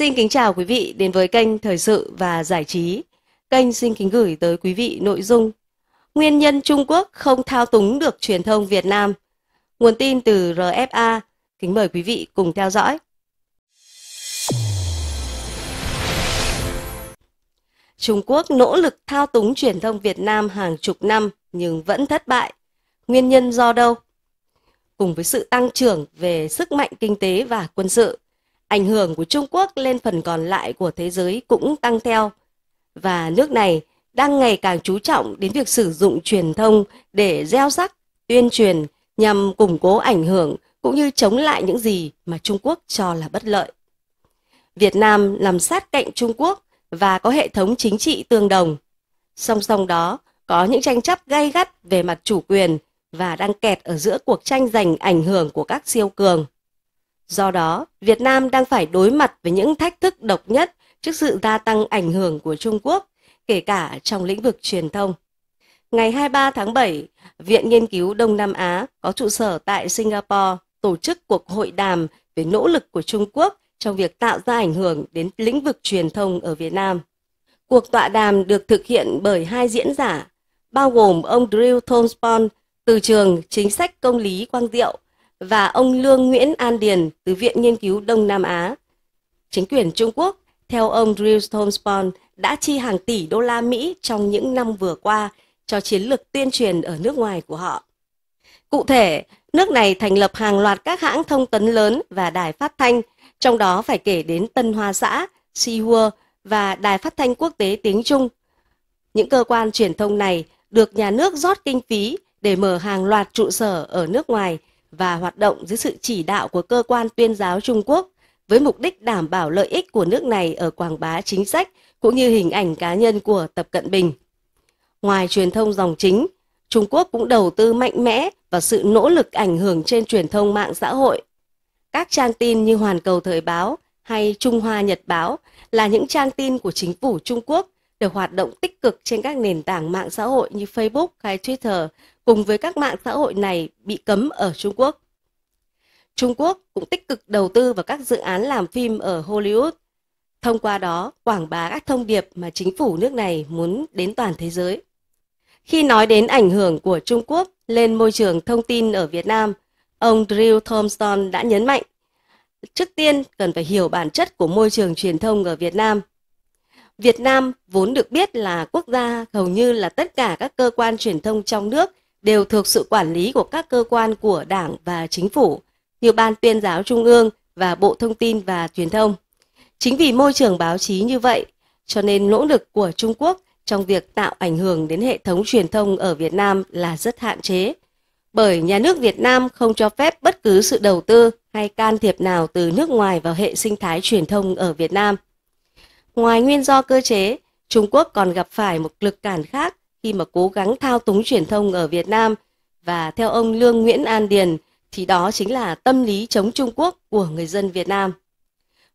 Xin kính chào quý vị đến với kênh Thời sự và Giải trí. Kênh xin kính gửi tới quý vị nội dung Nguyên nhân Trung Quốc không thao túng được truyền thông Việt Nam. Nguồn tin từ RFA. Kính mời quý vị cùng theo dõi. Trung Quốc nỗ lực thao túng truyền thông Việt Nam hàng chục năm nhưng vẫn thất bại. Nguyên nhân do đâu? Cùng với sự tăng trưởng về sức mạnh kinh tế và quân sự, Ảnh hưởng của Trung Quốc lên phần còn lại của thế giới cũng tăng theo. Và nước này đang ngày càng chú trọng đến việc sử dụng truyền thông để gieo rắc, tuyên truyền nhằm củng cố ảnh hưởng cũng như chống lại những gì mà Trung Quốc cho là bất lợi. Việt Nam nằm sát cạnh Trung Quốc và có hệ thống chính trị tương đồng. Song song đó, có những tranh chấp gay gắt về mặt chủ quyền và đang kẹt ở giữa cuộc tranh giành ảnh hưởng của các siêu cường. Do đó, Việt Nam đang phải đối mặt với những thách thức độc nhất trước sự gia tăng ảnh hưởng của Trung Quốc, kể cả trong lĩnh vực truyền thông. Ngày 23 tháng 7, Viện Nghiên cứu Đông Nam Á có trụ sở tại Singapore tổ chức cuộc hội đàm về nỗ lực của Trung Quốc trong việc tạo ra ảnh hưởng đến lĩnh vực truyền thông ở Việt Nam. Cuộc tọa đàm được thực hiện bởi hai diễn giả, bao gồm ông Drew Thompson từ trường Chính sách Công lý Quang Diệu – và ông Lương Nguyễn An Điền từ Viện Nghiên cứu Đông Nam Á. Chính quyền Trung Quốc, theo ông Drew Thompson, đã chi hàng tỷ đô la Mỹ trong những năm vừa qua cho chiến lược tuyên truyền ở nước ngoài của họ. Cụ thể, nước này thành lập hàng loạt các hãng thông tấn lớn và đài phát thanh, trong đó phải kể đến Tân Hoa Xã, Sihua và Đài Phát thanh Quốc tế tiếng Trung. Những cơ quan truyền thông này được nhà nước rót kinh phí để mở hàng loạt trụ sở ở nước ngoài – và hoạt động dưới sự chỉ đạo của cơ quan tuyên giáo Trung Quốc với mục đích đảm bảo lợi ích của nước này ở quảng bá chính sách cũng như hình ảnh cá nhân của Tập Cận Bình. Ngoài truyền thông dòng chính, Trung Quốc cũng đầu tư mạnh mẽ vào sự nỗ lực ảnh hưởng trên truyền thông mạng xã hội. Các trang tin như Hoàn Cầu Thời báo hay Trung Hoa Nhật báo là những trang tin của chính phủ Trung Quốc – để hoạt động tích cực trên các nền tảng mạng xã hội như Facebook hay Twitter, cùng với các mạng xã hội này bị cấm ở Trung Quốc. Trung Quốc cũng tích cực đầu tư vào các dự án làm phim ở Hollywood, thông qua đó quảng bá các thông điệp mà chính phủ nước này muốn đến toàn thế giới. Khi nói đến ảnh hưởng của Trung Quốc lên môi trường thông tin ở Việt Nam, ông Drew Thompson đã nhấn mạnh, trước tiên cần phải hiểu bản chất của môi trường truyền thông ở Việt Nam Việt Nam vốn được biết là quốc gia hầu như là tất cả các cơ quan truyền thông trong nước đều thuộc sự quản lý của các cơ quan của Đảng và Chính phủ, như Ban tuyên giáo Trung ương và Bộ Thông tin và Truyền thông. Chính vì môi trường báo chí như vậy, cho nên nỗ lực của Trung Quốc trong việc tạo ảnh hưởng đến hệ thống truyền thông ở Việt Nam là rất hạn chế. Bởi nhà nước Việt Nam không cho phép bất cứ sự đầu tư hay can thiệp nào từ nước ngoài vào hệ sinh thái truyền thông ở Việt Nam – Ngoài nguyên do cơ chế, Trung Quốc còn gặp phải một lực cản khác khi mà cố gắng thao túng truyền thông ở Việt Nam và theo ông Lương Nguyễn An Điền thì đó chính là tâm lý chống Trung Quốc của người dân Việt Nam.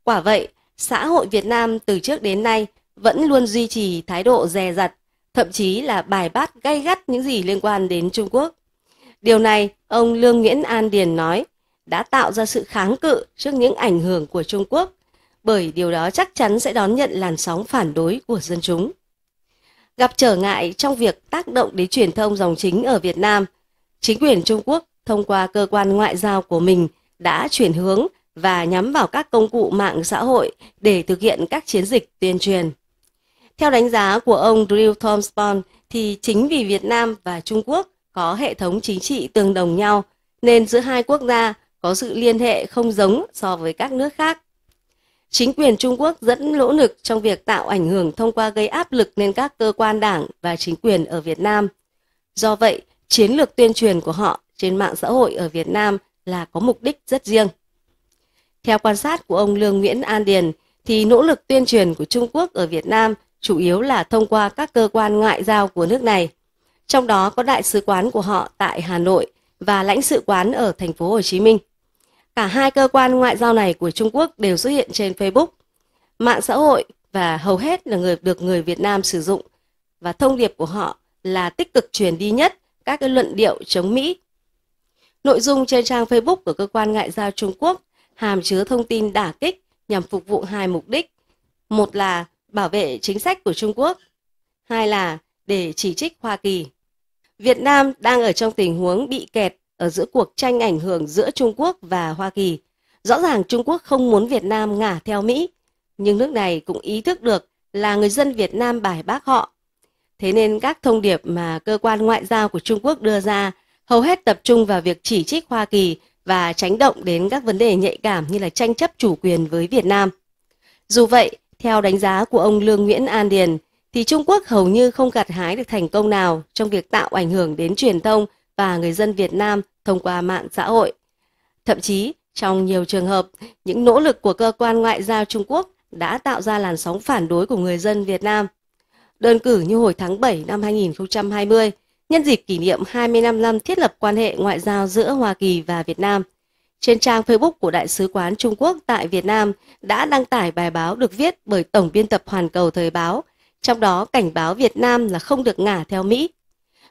Quả vậy, xã hội Việt Nam từ trước đến nay vẫn luôn duy trì thái độ dè dặt, thậm chí là bài bát gay gắt những gì liên quan đến Trung Quốc. Điều này, ông Lương Nguyễn An Điền nói, đã tạo ra sự kháng cự trước những ảnh hưởng của Trung Quốc – bởi điều đó chắc chắn sẽ đón nhận làn sóng phản đối của dân chúng. Gặp trở ngại trong việc tác động đến truyền thông dòng chính ở Việt Nam, chính quyền Trung Quốc thông qua cơ quan ngoại giao của mình đã chuyển hướng và nhắm vào các công cụ mạng xã hội để thực hiện các chiến dịch tuyên truyền. Theo đánh giá của ông Drew Thompson, thì chính vì Việt Nam và Trung Quốc có hệ thống chính trị tương đồng nhau, nên giữa hai quốc gia có sự liên hệ không giống so với các nước khác. Chính quyền Trung Quốc dẫn lỗ lực trong việc tạo ảnh hưởng thông qua gây áp lực lên các cơ quan đảng và chính quyền ở Việt Nam. Do vậy, chiến lược tuyên truyền của họ trên mạng xã hội ở Việt Nam là có mục đích rất riêng. Theo quan sát của ông Lương Nguyễn An Điền, thì nỗ lực tuyên truyền của Trung Quốc ở Việt Nam chủ yếu là thông qua các cơ quan ngoại giao của nước này, trong đó có đại sứ quán của họ tại Hà Nội và lãnh sự quán ở thành phố Hồ Chí Minh. Cả hai cơ quan ngoại giao này của Trung Quốc đều xuất hiện trên Facebook, mạng xã hội và hầu hết là người được người Việt Nam sử dụng và thông điệp của họ là tích cực truyền đi nhất các cái luận điệu chống Mỹ. Nội dung trên trang Facebook của cơ quan ngoại giao Trung Quốc hàm chứa thông tin đả kích nhằm phục vụ hai mục đích. Một là bảo vệ chính sách của Trung Quốc, hai là để chỉ trích Hoa Kỳ. Việt Nam đang ở trong tình huống bị kẹt ở giữa cuộc tranh ảnh hưởng giữa Trung Quốc và Hoa Kỳ. Rõ ràng Trung Quốc không muốn Việt Nam ngả theo Mỹ, nhưng nước này cũng ý thức được là người dân Việt Nam bài bác họ. Thế nên các thông điệp mà cơ quan ngoại giao của Trung Quốc đưa ra hầu hết tập trung vào việc chỉ trích Hoa Kỳ và tránh động đến các vấn đề nhạy cảm như là tranh chấp chủ quyền với Việt Nam. Dù vậy, theo đánh giá của ông Lương Nguyễn An Điền, thì Trung Quốc hầu như không gặt hái được thành công nào trong việc tạo ảnh hưởng đến truyền thông và người dân Việt Nam thông qua mạng xã hội. Thậm chí, trong nhiều trường hợp, những nỗ lực của cơ quan ngoại giao Trung Quốc đã tạo ra làn sóng phản đối của người dân Việt Nam. Đơn cử như hồi tháng 7 năm 2020, nhân dịp kỷ niệm 25 năm thiết lập quan hệ ngoại giao giữa Hoa Kỳ và Việt Nam. Trên trang Facebook của Đại sứ quán Trung Quốc tại Việt Nam đã đăng tải bài báo được viết bởi Tổng biên tập Hoàn Cầu Thời báo, trong đó cảnh báo Việt Nam là không được ngả theo Mỹ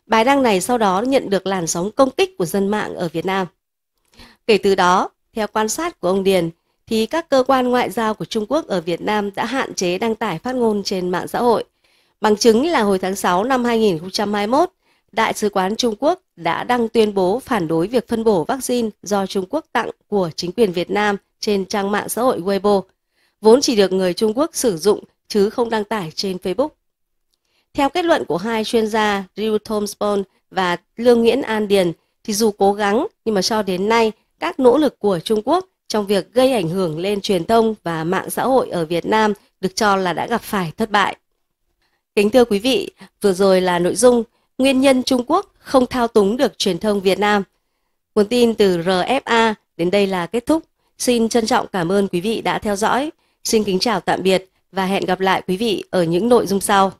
Bài đăng này sau đó nhận được làn sóng công kích của dân mạng ở Việt Nam. Kể từ đó, theo quan sát của ông Điền, thì các cơ quan ngoại giao của Trung Quốc ở Việt Nam đã hạn chế đăng tải phát ngôn trên mạng xã hội. Bằng chứng là hồi tháng 6 năm 2021, Đại sứ quán Trung Quốc đã đăng tuyên bố phản đối việc phân bổ vaccine do Trung Quốc tặng của chính quyền Việt Nam trên trang mạng xã hội Weibo, vốn chỉ được người Trung Quốc sử dụng chứ không đăng tải trên Facebook. Theo kết luận của hai chuyên gia Ryu Thompson và Lương Nguyễn An Điền, thì dù cố gắng nhưng mà cho đến nay, các nỗ lực của Trung Quốc trong việc gây ảnh hưởng lên truyền thông và mạng xã hội ở Việt Nam được cho là đã gặp phải thất bại. Kính thưa quý vị, vừa rồi là nội dung nguyên nhân Trung Quốc không thao túng được truyền thông Việt Nam. Nguồn tin từ RFA đến đây là kết thúc. Xin trân trọng cảm ơn quý vị đã theo dõi. Xin kính chào tạm biệt và hẹn gặp lại quý vị ở những nội dung sau.